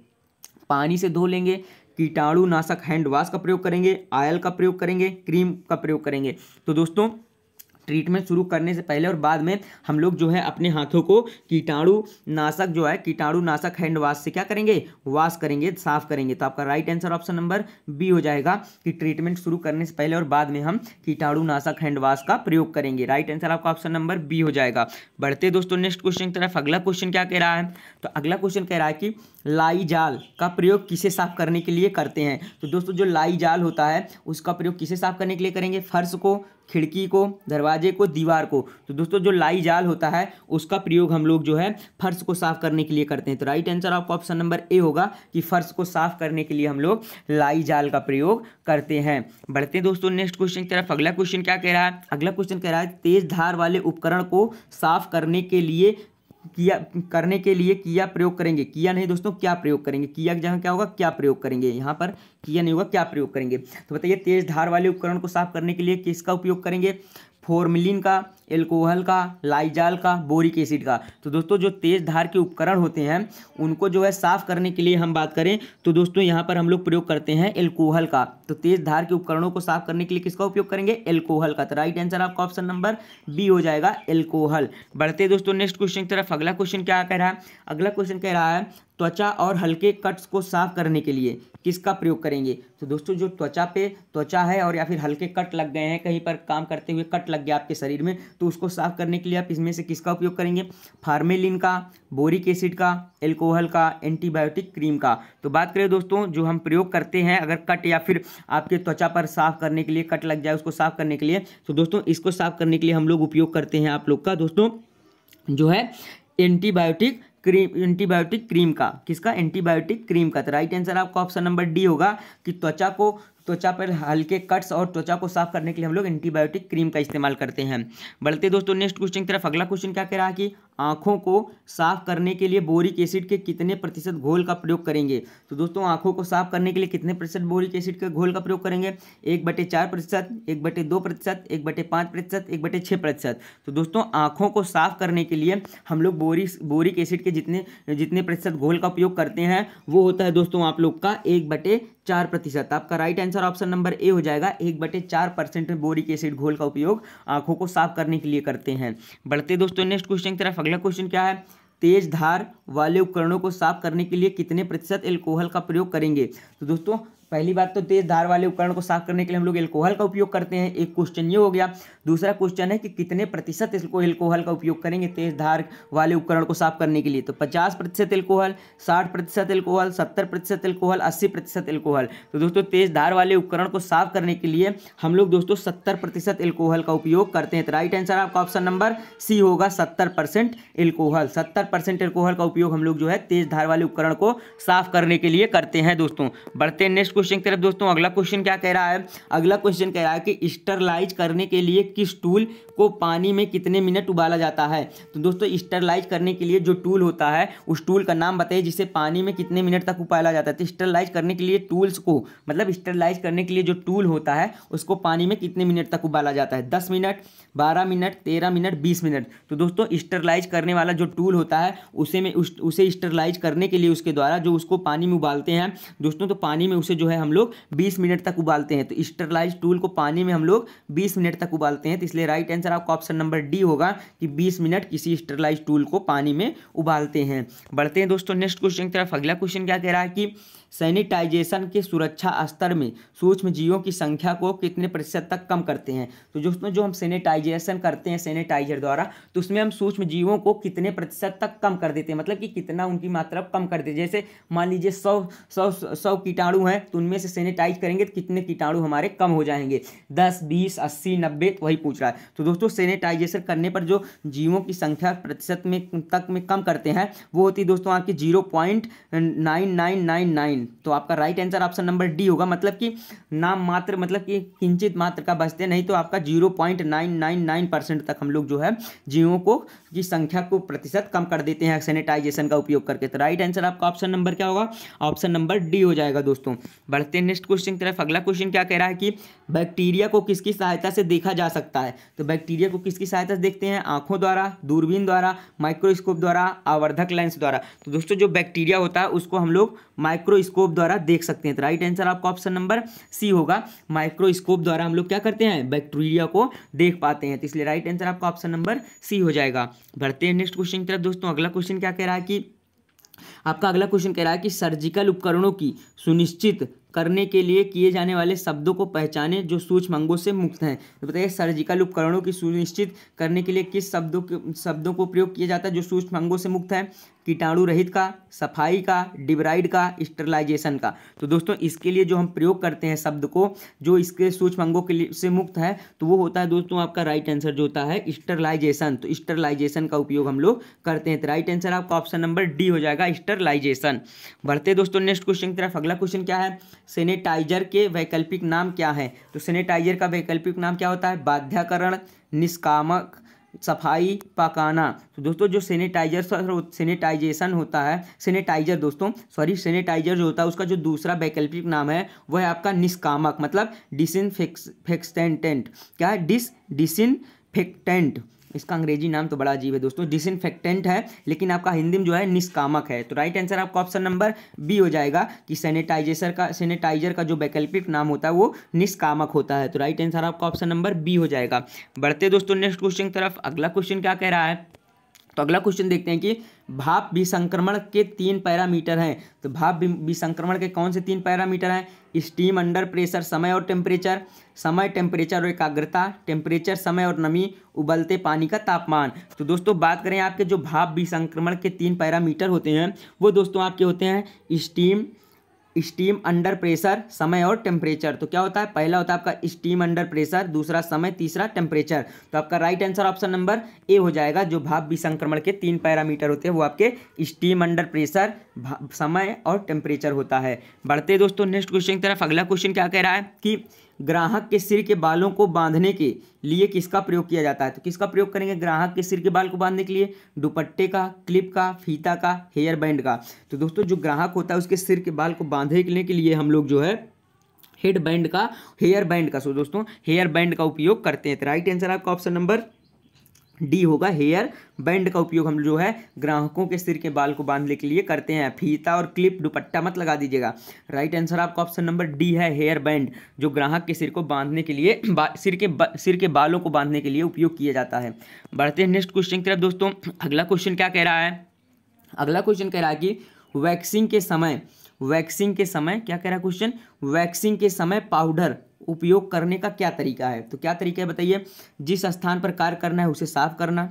पानी से धो लेंगे कीटाणुनाशक हैंड वॉश का प्रयोग करेंगे आयल का प्रयोग करेंगे क्रीम का प्रयोग करेंगे तो दोस्तों ट्रीटमेंट शुरू करने से पहले और बाद में हम लोग जो है अपने हाथों को कीटाणु नाशक जो है कीटाणु नाशक हैंड वॉश से क्या करेंगे वॉश करेंगे साफ करेंगे तो आपका right answer option number B हो जाएगा कि ट्रीटमेंट शुरू करने से पहले और बाद में हम कीटाणु नाशक हैंड वॉश का प्रयोग करेंगे राइट आंसर आपका ऑप्शन नंबर बी हो जाएगा बढ़ते दोस्तों नेक्स्ट क्वेश्चन की तरफ अगला क्वेश्चन क्या कह रहा है तो अगला क्वेश्चन कह रहा है कि लाई जाल का प्रयोग किसे साफ करने के लिए करते हैं तो दोस्तों जो लाई जाल होता है उसका प्रयोग किसे साफ करने के लिए करेंगे फर्श को खिड़की को दरवाजे को दीवार को तो दोस्तों जो लाई जाल होता है उसका प्रयोग हम लोग जो है फर्श को साफ करने के लिए करते हैं तो राइट आंसर आपका ऑप्शन नंबर ए होगा कि फर्श को साफ करने के लिए हम लोग लाई जाल का प्रयोग करते हैं बढ़ते हैं दोस्तों नेक्स्ट क्वेश्चन की तरफ अगला क्वेश्चन क्या कह रहा है अगला क्वेश्चन कह रहा है तेज धार वाले उपकरण को साफ करने के लिए किया करने के लिए किया प्रयोग करेंगे किया नहीं दोस्तों क्या प्रयोग करेंगे किया जहाँ क्या होगा क्या प्रयोग करेंगे यहाँ पर किया नहीं होगा क्या प्रयोग करेंगे तो बताइए तेज धार वाले उपकरण को साफ करने के लिए किसका उपयोग करेंगे फॉर्मिलिन का एल्कोहल का लाइजाल का बोरिक एसिड का तो दोस्तों जो तेज धार के उपकरण होते हैं उनको जो है साफ़ करने के लिए हम बात करें तो दोस्तों यहाँ पर हम लोग प्रयोग करते हैं एल्कोहल का तो तेज धार के उपकरणों को साफ करने के लिए किसका उपयोग करेंगे एल्कोहल का तो राइट आंसर आपका ऑप्शन नंबर बी हो जाएगा एल्कोहल बढ़ते दोस्तों नेक्स्ट क्वेश्चन की तरफ अगला क्वेश्चन क्या कह रहा है अगला क्वेश्चन कह रहा है त्वचा और हल्के कट्स को साफ करने के लिए किसका प्रयोग करेंगे तो दोस्तों जो त्वचा पे त्वचा है और या फिर हल्के कट लग गए हैं कहीं पर काम करते हुए कट लग गया आपके शरीर में तो उसको साफ करने के लिए आप इसमें से किसका उपयोग करेंगे फार्मेलिन का बोरिक एसिड का एल्कोहल का एंटीबायोटिक क्रीम का तो बात करें दोस्तों जो हम प्रयोग करते हैं अगर कट या फिर आपके त्वचा पर साफ करने के लिए कट लग जाए उसको साफ करने के लिए तो दोस्तों इसको साफ करने के लिए हम लोग उपयोग करते हैं आप लोग का दोस्तों जो है एंटीबायोटिक क्रीम एंटीबायोटिक क्रीम का किसका एंटीबायोटिक क्रीम का तो राइट आंसर आपका ऑप्शन नंबर डी होगा कि त्वचा को त्वचा पर हल्के कट्स और त्वचा को साफ करने के लिए हम लोग एंटीबायोटिक क्रीम का इस्तेमाल करते हैं बढ़ते दोस्तों नेक्स्ट क्वेश्चन की तरफ अगला क्वेश्चन क्या कह रहा है कि आँखों को साफ करने के लिए बोरिक एसिड के कितने प्रतिशत घोल का प्रयोग करेंगे तो दोस्तों आँखों को साफ करने के लिए कितने प्रतिशत बोरिक एसिड के घोल का प्रयोग करेंगे एक बटे चार प्रतिशत एक बटे दो प्रतिशत एक बटे पाँच प्रतिशत एक बटे छः प्रतिशत तो दोस्तों आँखों को साफ करने के लिए हम लोग बोरिक बोरिक एसिड के जितने जितने प्रतिशत घोल का उपयोग करते हैं वो होता है दोस्तों आप लोग का एक बटे चार प्रतिशत तो आपका right answer option number A हो जाएगा एक बटे चार परसेंट में बोरिक एसिड घोल का उपयोग आंखों को साफ करने के लिए करते हैं बढ़ते दोस्तों नेक्स्ट क्वेश्चन की तरफ अगला क्वेश्चन क्या है तेज धार वाले उपकरणों को साफ करने के लिए कितने प्रतिशत एल्कोहल का प्रयोग करेंगे तो दोस्तों पहली बात तो तेज धार वाले उपकरण को साफ करने के लिए हम लोग एल्कोहल का उपयोग करते हैं एक क्वेश्चन ये हो गया दूसरा क्वेश्चन है कि कितने प्रतिशत इसको एल्कोहल का उपयोग करेंगे तेज धार वाले उपकरण को साफ करने के लिए तो पचास प्रतिशत एल्कोहल साठ प्रतिशत एल्कोहल सत्तर प्रतिशत एल्कोहल अस्सी प्रतिशत एल्कोहल तो दोस्तों तेज धार वाले उपकरण को साफ करने के लिए हम लोग दोस्तों सत्तर प्रतिशत एल्कोहल का उपयोग करते हैं तो राइट आंसर आपका ऑप्शन नंबर सी होगा सत्तर परसेंट एल्कोहल सत्तर परसेंट एल्कोहल का उपयोग हम लोग जो है तेज धार वाले उपकरण को साफ करने के लिए करते हैं दोस्तों बढ़ते हैं नेक्स्ट क्वेश्चन की तरफ दोस्तों अगला क्वेश्चन क्या कह रहा है अगला क्वेश्चन कह रहा है कि स्टरलाइज करने के लिए किस टूल को पानी में कितने मिनट उबाला जाता है तो दोस्तों स्टरलाइज करने के लिए जो टूल होता है उस टूल का नाम बताइए जिसे पानी में कितने मिनट तक उबाला जाता है तो स्टरलाइज करने के लिए टूल्स को मतलब स्टरलाइज करने के लिए जो टूल होता है उसको पानी में कितने मिनट तक उबाला जाता है दस मिनट बारह मिनट तेरह मिनट बीस मिनट तो दोस्तों स्टरलाइज करने वाला जो टूल होता है उसे में उस, उसे स्टरलाइज करने के लिए उसके द्वारा जो उसको पानी में उबालते हैं दोस्तों तो पानी में उसे जो है हम लोग बीस मिनट तक उबालते हैं तो स्टरलाइज टूल को पानी में हम लोग बीस मिनट तक उबालते हैं तो इसलिए राइट आंसर आपका ऑप्शन नंबर डी होगा कि बीस मिनट किसी स्टरलाइज टूल को पानी में उबालते हैं बढ़ते हैं दोस्तों नेक्स्ट क्वेश्चन की तरफ अगला क्वेश्चन क्या कह रहा है कि सैनिटाइजेशन के सुरक्षा स्तर में सूक्ष्म जीवों की संख्या को कितने प्रतिशत तक कम करते हैं तो जो जो हम सैनिटाइजेशन करते हैं सैनिटाइजर द्वारा तो उसमें हम सूक्ष्म जीवों को कितने प्रतिशत तक कम कर देते हैं मतलब कि कितना उनकी मात्रा कम कर देते जैसे मान लीजिए सौ सौ सौ कीटाणु हैं तो उनमें से सैनिटाइज करेंगे तो कितने कीटाणु हमारे कम हो जाएंगे दस बीस अस्सी नब्बे तो वही पूछ रहा है तो दोस्तों सैनिटाइजेशन करने पर जो जीवों की संख्या प्रतिशत में तक में कम करते हैं वो होती है दोस्तों आपकी zero point nine nine nine nine दिन तो आपका right answer option number D होगा मतलब कि नाम मात्र मतलब कि किंचित मात्र का बचते नहीं तो आपका zero point nine nine nine percent तक हम लोग जो है जीवों को की संख्या को प्रतिशत कम कर देते हैं सैनिटाइजेशन का उपयोग करके तो राइट आंसर आपका ऑप्शन नंबर क्या होगा ऑप्शन नंबर डी हो जाएगा दोस्तों बढ़ते हैं नेक्स्ट क्वेश्चन की तरफ अगला क्वेश्चन क्या कह रहा है कि बैक्टीरिया को किसकी सहायता से देखा जा सकता है तो बैक्टीरिया को किसकी सहायता से देखते हैं आंखों द्वारा दूरबीन द्वारा माइक्रोस्कोप द्वारा आवर्धक लेंस द्वारा तो दोस्तों जो बैक्टीरिया होता है उसको हम लोग माइक्रोस्कोप माइक्रोस्कोप द्वारा देख सकते हैं तो राइट आंसर आपका ऑप्शन नंबर सी होगा माइक्रोस्कोप द्वारा हम लोग क्या करते हैं बैक्टीरिया को देख पाते हैं तो इसलिए राइट आंसर आपका ऑप्शन नंबर सी हो जाएगा बढ़ते हैं नेक्स्ट क्वेश्चन की तरफ दोस्तों अगला क्वेश्चन क्या कह रहा है कि आपका अगला क्वेश्चन कह रहा है कि सर्जिकल उपकरणों की सुनिश्चित करने के लिए किए जाने वाले शब्दों को पहचाने जो अंगों से मुक्त हैं तो बताइए सर्जिकल उपकरणों की सुनिश्चित करने के लिए किस शब्दों के शब्दों को प्रयोग किया जाता है जो अंगों से मुक्त है कीटाणु रहित का सफाई का डिब्राइड का स्टरलाइजेशन का तो दोस्तों इसके लिए जो हम प्रयोग करते हैं शब्द को जो इसके सूक्ष्म अंगों के लिए से मुक्त है तो वो होता है दोस्तों आपका राइट आंसर जो होता है स्टरलाइजेशन तो स्टरलाइजेशन का उपयोग हम लोग करते हैं तो राइट आंसर आपका ऑप्शन नंबर डी हो जाएगा स्टरलाइजेशन बढ़ते दोस्तों नेक्स्ट क्वेश्चन की तरफ अगला क्वेश्चन क्या है सेनेटाइजर के वैकल्पिक नाम क्या है तो सेनेटाइजर का वैकल्पिक नाम क्या होता है बाध्याकरण निष्कामक सफाई पकाना तो दोस्तों जो सेनेटाइजर सेनेटाइजेशन होता है सेनेटाइजर दोस्तों सॉरी सेनेटाइजर जो होता है उसका जो दूसरा वैकल्पिक नाम है वह है आपका निष्कामक मतलब डिसइनफेक्टेंट क्या है डिस डिसइनफेक्टेंट इसका अंग्रेजी नाम तो बड़ा अजीब है दोस्तों डिसइनफेक्टेंट है लेकिन आपका हिंदी में जो है निष्कामक है तो राइट आंसर आपका ऑप्शन नंबर बी हो जाएगा कि सैनिटाइजेशन का सैनिटाइजर का जो वैकल्पिक नाम होता है वो निष्कामक होता है तो राइट आंसर आपका ऑप्शन नंबर बी हो जाएगा बढ़ते दोस्तों नेक्स्ट क्वेश्चन की तरफ अगला क्वेश्चन क्या कह रहा है तो अगला क्वेश्चन देखते हैं कि भाप विसंक्रमण के तीन पैरामीटर हैं तो भाप विसंक्रमण के कौन से तीन पैरामीटर हैं स्टीम अंडर प्रेशर समय और टेम्परेचर समय टेम्परेचर और एकाग्रता टेम्परेचर समय और नमी उबलते पानी का तापमान तो दोस्तों बात करें आपके जो भाप विसंक्रमण के तीन पैरामीटर होते हैं वो दोस्तों आपके होते हैं स्टीम स्टीम अंडर प्रेशर समय और टेम्परेचर तो क्या होता है पहला होता है आपका स्टीम अंडर प्रेशर दूसरा समय तीसरा टेम्परेचर तो आपका right answer option number A हो जाएगा जो भाप विसंक्रमण के तीन पैरामीटर होते हैं वो आपके स्टीम अंडर प्रेशर समय और टेम्परेचर होता है बढ़ते दोस्तों नेक्स्ट क्वेश्चन की तरफ अगला क्वेश्चन क्या कह रहा है कि ग्राहक के सिर के बालों को बांधने के लिए किसका प्रयोग किया जाता है तो किसका प्रयोग करेंगे ग्राहक के सिर के बाल को बांधने के लिए दुपट्टे का क्लिप का फीता का हेयर बैंड का तो दोस्तों जो ग्राहक होता है उसके सिर के बाल को बांधने के लिए हम लोग जो है हेड बैंड का हेयर बैंड का सो दोस्तों हेयर बैंड का उपयोग करते हैं तो राइट आंसर आपका ऑप्शन नंबर डी होगा हेयर बैंड का उपयोग हम जो है ग्राहकों के सिर के बाल को बांधने के लिए करते हैं फीता और क्लिप दुपट्टा मत लगा दीजिएगा राइट आंसर आपका ऑप्शन नंबर डी है हेयर बैंड जो ग्राहक के सिर को बांधने के लिए सिर के सिर के बालों को बांधने के लिए उपयोग किया जाता है बढ़ते हैं नेक्स्ट क्वेश्चन की तरफ दोस्तों अगला क्वेश्चन क्या कह रहा है अगला क्वेश्चन कह रहा है कि वैक्सिंग के समय वैक्सिंग के समय क्या कह रहा है क्वेश्चन वैक्सिंग के समय पाउडर उपयोग करने का क्या तरीका है तो क्या तरीका है बताइए जिस स्थान पर कार्य करना है उसे साफ करना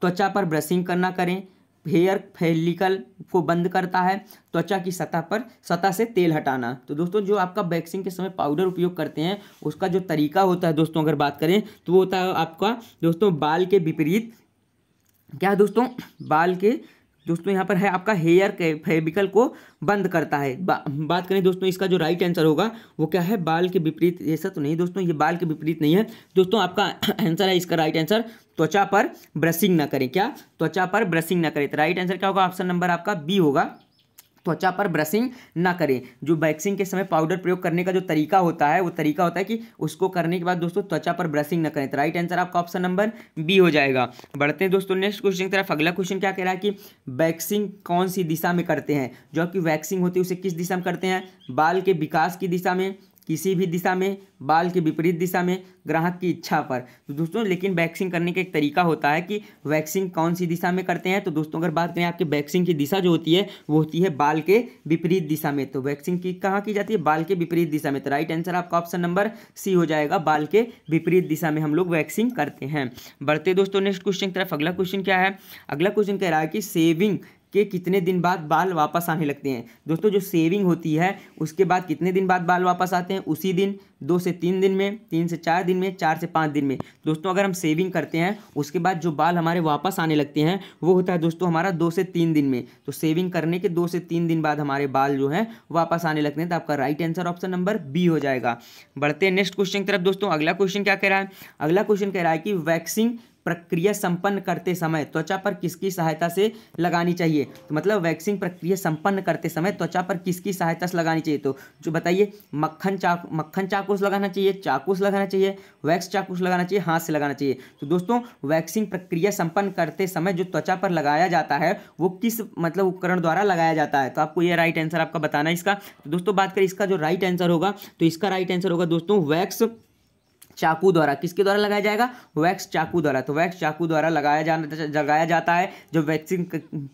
त्वचा पर ब्रशिंग करना करें हेयर फेलिकल को बंद करता है त्वचा की सतह पर सतह से तेल हटाना तो दोस्तों जो आपका वैक्सिंग के समय पाउडर उपयोग करते हैं उसका जो तरीका होता है दोस्तों अगर बात करें तो वो होता है आपका दोस्तों बाल के विपरीत क्या दोस्तों बाल के दोस्तों यहाँ पर है आपका हेयर फेबिकल को बंद करता है बा, बात करें दोस्तों इसका जो राइट आंसर होगा वो क्या है बाल के विपरीत ऐसा तो नहीं दोस्तों ये बाल के विपरीत नहीं है दोस्तों आपका आंसर है इसका राइट आंसर त्वचा पर ब्रशिंग ना करें क्या त्वचा पर ब्रशिंग ना करें तो राइट आंसर क्या होगा ऑप्शन नंबर आपका बी होगा त्वचा पर ब्रशिंग ना करें जो वैक्सिंग के समय पाउडर प्रयोग करने का जो तरीका होता है वो तरीका होता है कि उसको करने के बाद दोस्तों त्वचा पर ब्रशिंग ना करें तो राइट आंसर आपका ऑप्शन नंबर बी हो जाएगा बढ़ते हैं दोस्तों नेक्स्ट क्वेश्चन की तरफ अगला क्वेश्चन क्या कह रहा है कि वैक्सिंग कौन सी दिशा में करते हैं जो आपकी वैक्सिंग होती है उसे किस दिशा में करते हैं बाल के विकास की दिशा में किसी भी दिशा में बाल के विपरीत दिशा में ग्राहक की इच्छा पर तो दोस्तों लेकिन वैक्सिंग करने का एक तरीका होता है कि वैक्सिंग कौन सी दिशा में करते हैं तो दोस्तों अगर बात करें आपकी वैक्सिंग की दिशा जो होती है वो होती है बाल के विपरीत दिशा में तो वैक्सिंग की कहाँ की जाती है बाल के विपरीत दिशा में तो राइट आंसर आपका ऑप्शन नंबर सी हो जाएगा बाल के विपरीत दिशा में हम लोग वैक्सिंग करते हैं बढ़ते दोस्तों नेक्स्ट क्वेश्चन की तरफ अगला क्वेश्चन क्या है अगला क्वेश्चन कह रहा है कि सेविंग के कितने दिन बाद बाल वापस आने लगते हैं दोस्तों जो सेविंग होती है उसके बाद कितने दिन बाद बाल वापस आते हैं उसी दिन दो से तीन दिन में तीन से चार दिन में चार से पाँच दिन में दोस्तों अगर हम सेविंग करते हैं उसके बाद जो बाल हमारे वापस आने लगते हैं वो होता है दोस्तों हमारा दो से तीन दिन में तो सेविंग करने के दो से तीन दिन बाद हमारे बाल जो हैं वापस आने लगते हैं तो आपका right answer option number B हो जाएगा बढ़ते हैं नेक्स्ट क्वेश्चन की तरफ दोस्तों अगला क्वेश्चन क्या कह रहा है अगला क्वेश्चन कह रहा है कि वैक्सिंग प्रक्रिया संपन्न करते समय त्वचा पर किसकी सहायता से लगानी चाहिए तो मतलब वैक्सिंग प्रक्रिया संपन्न करते समय त्वचा पर किसकी सहायता से लगानी चाहिए तो जो बताइए मक्खन चाक मक्खन चाकू से लगाना चाहिए चाकू से लगाना चाहिए वैक्स चाकू से लगाना चाहिए हाथ से लगाना चाहिए तो दोस्तों वैक्सिंग प्रक्रिया संपन्न करते समय जो त्वचा पर लगाया जाता है वो किस मतलब उपकरण द्वारा लगाया जाता है तो आपको यह राइट आंसर आपका बताना है इसका तो दोस्तों बात करें इसका जो राइट आंसर होगा तो इसका राइट आंसर होगा दोस्तों वैक्स चाकू द्वारा किसके द्वारा लगाया जाएगा वैक्स चाकू द्वारा तो वैक्स चाकू द्वारा लगाया जाना लगाया जाता है जब वैक्सिंग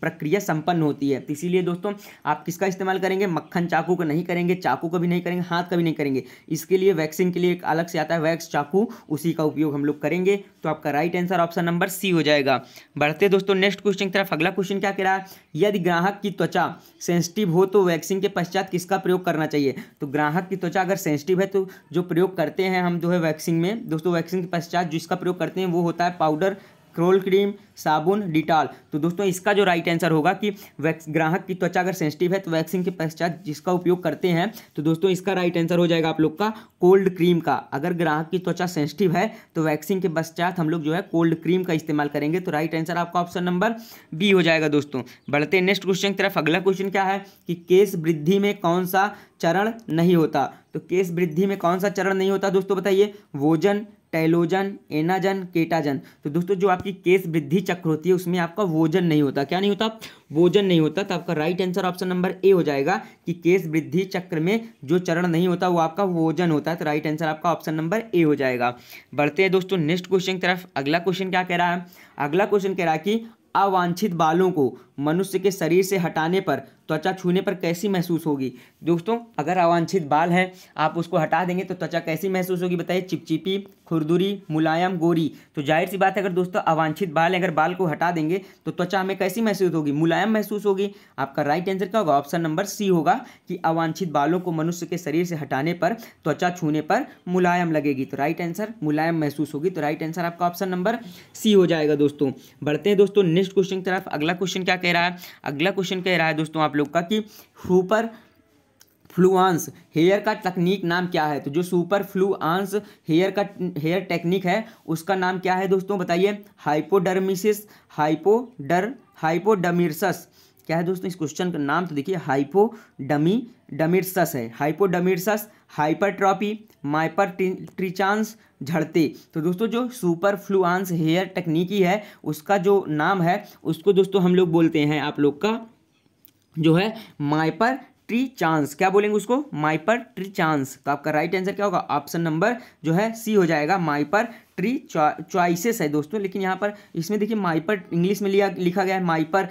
प्रक्रिया संपन्न होती है तो इसीलिए दोस्तों आप किसका इस्तेमाल करेंगे मक्खन चाकू का नहीं करेंगे चाकू का भी नहीं करेंगे हाथ का भी नहीं करेंगे इसके लिए वैक्सिंग के लिए एक अलग से आता है वैक्स चाकू उसी का उपयोग हम लोग करेंगे तो आपका right answer option number C हो जाएगा बढ़ते दोस्तों नेक्स्ट क्वेश्चन की तरफ अगला क्वेश्चन क्या कह यदि ग्राहक की त्वचा सेंसिटिव हो तो वैक्सिंग के पश्चात किसका प्रयोग करना चाहिए तो ग्राहक की त्वचा अगर सेंसिटिव है तो जो प्रयोग करते हैं हम जो है वैक्सीन वैक्सिंग में दोस्तों वैक्सिंग के पश्चात जिसका प्रयोग करते हैं वो होता है पाउडर क्रोल क्रीम साबुन डिटॉल तो दोस्तों इसका जो राइट आंसर होगा कि वैक्स ग्राहक की त्वचा अगर सेंसिटिव है तो वैक्सिंग के पश्चात जिसका उपयोग करते हैं तो दोस्तों इसका राइट आंसर हो जाएगा आप लोग का कोल्ड क्रीम का अगर ग्राहक की त्वचा सेंसिटिव है तो वैक्सिंग के पश्चात हम लोग जो है कोल्ड क्रीम का इस्तेमाल करेंगे तो राइट आंसर आपका ऑप्शन नंबर बी हो जाएगा दोस्तों बढ़ते नेक्स्ट क्वेश्चन की तरफ अगला क्वेश्चन क्या है कि केस वृद्धि में कौन सा चरण नहीं होता तो केस वृद्धि में कौन सा चरण नहीं होता दोस्तों बताइए वोजन टेलोजन एनाजन केटाजन तो दोस्तों जो आपकी केस वृद्धि चक्र होती है उसमें आपका वोजन नहीं होता क्या नहीं होता वोजन नहीं होता तो आपका right answer option number A हो जाएगा कि केस वृद्धि चक्र में जो चरण नहीं होता वो आपका वोजन होता है तो राइट आंसर आपका ऑप्शन नंबर ए हो जाएगा बढ़ते हैं दोस्तों नेक्स्ट क्वेश्चन की तरफ अगला क्वेश्चन क्या कह रहा है अगला क्वेश्चन कह रहा है कि अवांछित बालों को मनुष्य के शरीर से हटाने पर त्वचा छूने पर कैसी महसूस होगी दोस्तों अगर अवांछित बाल हैं आप उसको हटा देंगे तो त्वचा कैसी महसूस होगी बताइए चिपचिपी खुरदुरी मुलायम गोरी तो जाहिर सी बात है अगर दोस्तों अवांछित बाल अगर बाल को हटा देंगे तो त्वचा हमें कैसी महसूस होगी मुलायम महसूस होगी आपका राइट आंसर क्या होगा ऑप्शन नंबर सी होगा कि अवांछित बालों को मनुष्य के शरीर से हटाने पर त्वचा छूने पर मुलायम लगेगी तो राइट आंसर मुलायम महसूस होगी तो राइट आंसर आपका ऑप्शन नंबर सी हो जाएगा दोस्तों बढ़ते हैं दोस्तों नेक्स्ट क्वेश्चन की तरफ अगला क्वेश्चन क्या कह रहा है अगला क्वेश्चन कह रहा है दोस्तों आप लोग का कि सुपर फ्लुआंस हेयर का तकनीक नाम क्या है तो जो सुपर फ्लुआंस हेयर का हेयर टेक्निक है उसका नाम क्या है दोस्तों बताइए हाइपोडर्मिसिस हाइपोडर हाइपोडमिरसस क्या है दोस्तों इस क्वेश्चन का नाम तो देखिए हाइपोडमी डमिरसस है हाइपोडमिरसस हाइपरट्रॉपी माइपर ट्रिचांस झड़ते तो दोस्तों जो सुपर फ्लुआंस हेयर टेक्निकी है उसका जो नाम है उसको दोस्तों हम लोग बोलते हैं आप लोग का जो है माइपर ट्री चांस क्या बोलेंगे उसको माइपर ट्री चांस तो आपका राइट आंसर क्या होगा ऑप्शन नंबर जो है सी हो जाएगा माइपर ट्री चॉइसेस है दोस्तों लेकिन यहाँ पर इसमें देखिए माइपर इंग्लिश में लिया लिखा गया है माइपर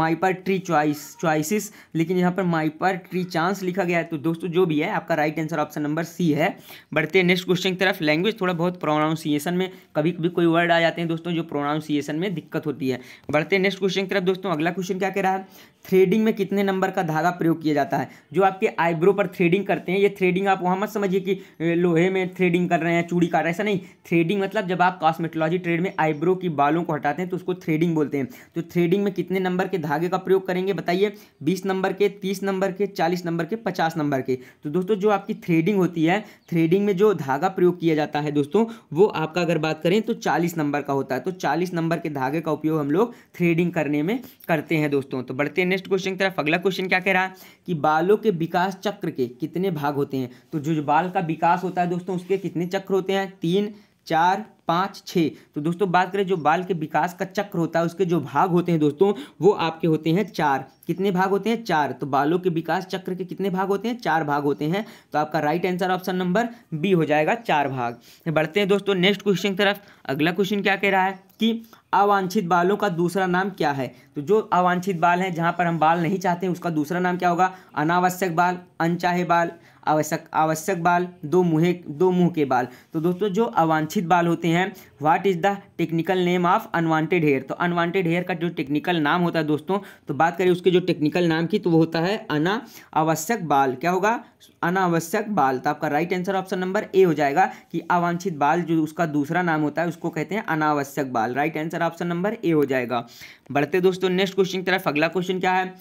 माइपर ट्री चॉइस चॉइसिस लेकिन यहाँ पर माइपर ट्री चांस लिखा गया है तो दोस्तों जो भी है आपका right answer option number C है बढ़ते हैं नेक्स्ट क्वेश्चन की तरफ लैंग्वेज थोड़ा बहुत प्रोनाउंसिएशन में कभी कभी कोई वर्ड आ जाते हैं दोस्तों जो प्रोनाउंसिएशन में दिक्कत होती है बढ़ते हैं नेक्स्ट क्वेश्चन की तरफ दोस्तों अगला क्वेश्चन क्या कह रहा है थ्रेडिंग में कितने नंबर का धागा प्रयोग किया जाता है जो आपके आईब्रो पर थ्रेडिंग करते हैं ये थ्रेडिंग आप वहाँ मत समझिए कि लोहे में थ्रेडिंग कर रहे हैं चूड़ी काट रहे हैं ऐसा नहीं थ्रेडिंग मतलब जब आप कॉस्मेटोलॉजी ट्रेड में आईब्रो की बालों को हटाते हैं तो उसको थ्रेडिंग बोलते हैं तो थ्रेडिंग में कितने नंबर के धागे का प्रयोग करेंगे बताइए बीस नंबर के तीस नंबर के चालीस नंबर के पचास नंबर के तो दोस्तों जो आपकी थ्रेडिंग होती है थ्रेडिंग में जो धागा प्रयोग किया जाता है दोस्तों वो आपका अगर बात करें तो चालीस नंबर का होता है तो चालीस नंबर के धागे का उपयोग हम लोग थ्रेडिंग करने में करते हैं दोस्तों तो बढ़ते हैं नेक्स्ट क्वेश्चन की तरफ अगला क्वेश्चन क्या कह रहा है कि बालों के विकास चक्र के कितने भाग होते हैं तो जो, जो बाल का विकास होता है दोस्तों उसके कितने चक्र होते हैं तीन चार पाँच छः तो दोस्तों बात करें जो बाल के विकास का चक्र होता है उसके जो भाग होते हैं दोस्तों वो आपके होते हैं चार कितने भाग होते हैं चार तो बालों के विकास चक्र के कितने भाग होते हैं चार भाग होते हैं तो आपका right answer option number B हो जाएगा चार भाग बढ़ते हैं दोस्तों नेक्स्ट क्वेश्चन की तरफ अगला क्वेश्चन क्या कह रहा है कि अवांछित बालों का दूसरा नाम क्या है तो जो अवांछित बाल हैं जहाँ पर हम बाल नहीं चाहते उसका दूसरा नाम क्या होगा अनावश्यक बाल अनचाहे बाल आवश्यक आवश्यक बाल दो मुँह दो मुँह के बाल तो दोस्तों जो अवांछित बाल होते हैं what is the technical name of unwanted hair तो अनवांटेड हेयर का जो टेक्निकल नाम होता है दोस्तों तो बात करें उसके जो टेक्निकल नाम की तो वो होता है अना आवश्यक बाल क्या होगा अनावश्यक बाल तो आपका right answer option number A हो जाएगा कि अवांछित बाल जो उसका दूसरा नाम होता है उसको कहते हैं अनावश्यक बाल right answer option number A हो जाएगा बढ़ते दोस्तों नेक्स्ट क्वेश्चन की तरफ अगला क्वेश्चन क्या है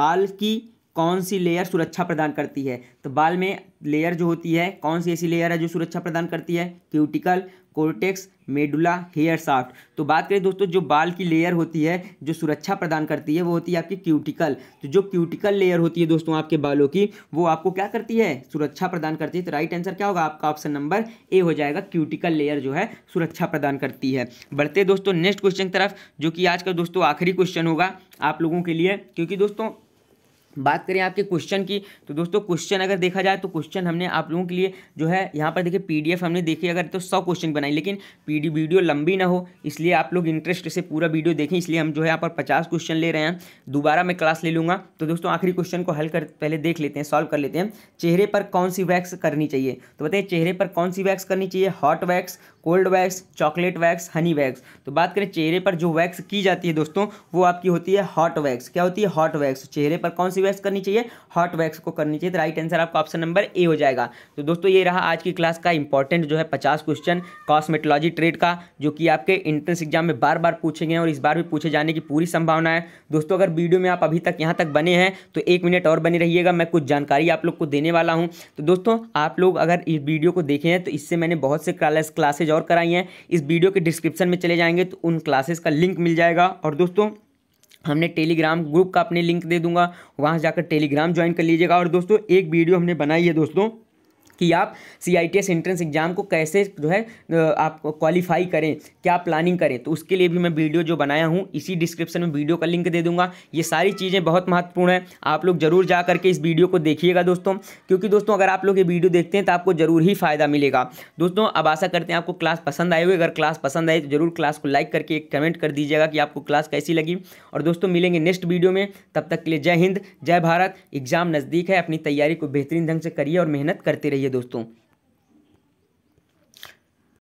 बाल की कौन सी लेयर सुरक्षा प्रदान करती है तो बाल में लेयर जो होती है कौन सी ऐसी लेयर है जो सुरक्षा प्रदान करती है cuticle cortex medulla hair shaft तो बात करें दोस्तों जो बाल की लेयर होती है जो सुरक्षा प्रदान करती है वो होती है आपकी क्यूटिकल तो जो क्यूटिकल लेयर होती है दोस्तों आपके बालों की वो आपको क्या करती है सुरक्षा प्रदान करती है तो राइट आंसर क्या होगा आपका ऑप्शन नंबर ए हो जाएगा क्यूटिकल लेयर जो है सुरक्षा प्रदान करती है बढ़ते दोस्तों नेक्स्ट क्वेश्चन की तरफ जो कि आज का दोस्तों आखिरी क्वेश्चन होगा आप लोगों के लिए क्योंकि दोस्तों बात करें आपके क्वेश्चन की तो दोस्तों क्वेश्चन अगर देखा जाए तो क्वेश्चन हमने आप लोगों के लिए जो है यहाँ पर देखिए पीडीएफ हमने देखी अगर तो सौ क्वेश्चन बनाई लेकिन पी वीडियो लंबी ना हो इसलिए आप लोग इंटरेस्ट से पूरा वीडियो देखें इसलिए हम जो है यहाँ पर पचास क्वेश्चन ले रहे हैं दोबारा मैं क्लास ले लूँगा तो दोस्तों आखिरी क्वेश्चन को हल कर पहले देख लेते हैं सॉल्व कर लेते हैं चेहरे पर कौन सी वैक्स करनी चाहिए तो बताइए चेहरे पर कौन सी वैक्स करनी चाहिए hot wax cold wax chocolate wax honey wax तो बात करें चेहरे पर जो वैक्स की जाती है दोस्तों वो आपकी होती है हॉट वैक्स क्या होती है हॉट वैक्स चेहरे पर कौन सी वैक्स करनी चाहिए हॉट वैक्स को करनी चाहिए तो राइट आंसर आपका ऑप्शन नंबर ए हो जाएगा तो दोस्तों ये रहा आज की क्लास का इंपॉर्टेंट जो है पचास क्वेश्चन कॉस्मेटोलॉजी ट्रेड का जो कि आपके इंट्रेंस एग्जाम में बार बार पूछे गए और इस बार भी पूछे जाने की पूरी संभावना है दोस्तों अगर वीडियो में आप अभी तक यहाँ तक बने हैं तो एक मिनट और बने रहिएगा मैं कुछ जानकारी आप लोग को देने वाला हूँ तो दोस्तों आप लोग अगर इस वीडियो को देखें तो इससे मैंने बहुत से क्लासेज क्लासेज और कराई हैं इस वीडियो के डिस्क्रिप्शन में चले जाएंगे तो उन क्लासेज का लिंक मिल जाएगा और दोस्तों हमने टेलीग्राम ग्रुप का अपने लिंक दे दूंगा वहाँ जाकर टेलीग्राम ज्वाइन कर लीजिएगा और दोस्तों एक वीडियो हमने बनाई है दोस्तों कि आप C I T S entrance exam को कैसे जो है आप क्वालिफाई करें क्या प्लानिंग करें तो उसके लिए भी मैं वीडियो जो बनाया हूँ इसी डिस्क्रिप्शन में वीडियो का लिंक दे दूंगा ये सारी चीज़ें बहुत महत्वपूर्ण है आप लोग जरूर जा करके इस वीडियो को देखिएगा दोस्तों क्योंकि दोस्तों अगर आप लोग ये वीडियो देखते हैं तो आपको ज़रूर ही फ़ायदा मिलेगा दोस्तों अब आशा करते हैं आपको क्लास पसंद आए हुए अगर क्लास पसंद आए तो ज़रूर क्लास को लाइक करके एक कमेंट कर दीजिएगा कि आपको क्लास कैसी लगी और दोस्तों मिलेंगे नेक्स्ट वीडियो में तब तक के लिए जय हिंद जय भारत एग्ज़ाम नज़दीक है अपनी तैयारी को बेहतरीन ढंग से करिए और मेहनत करते रहिए दोस्तों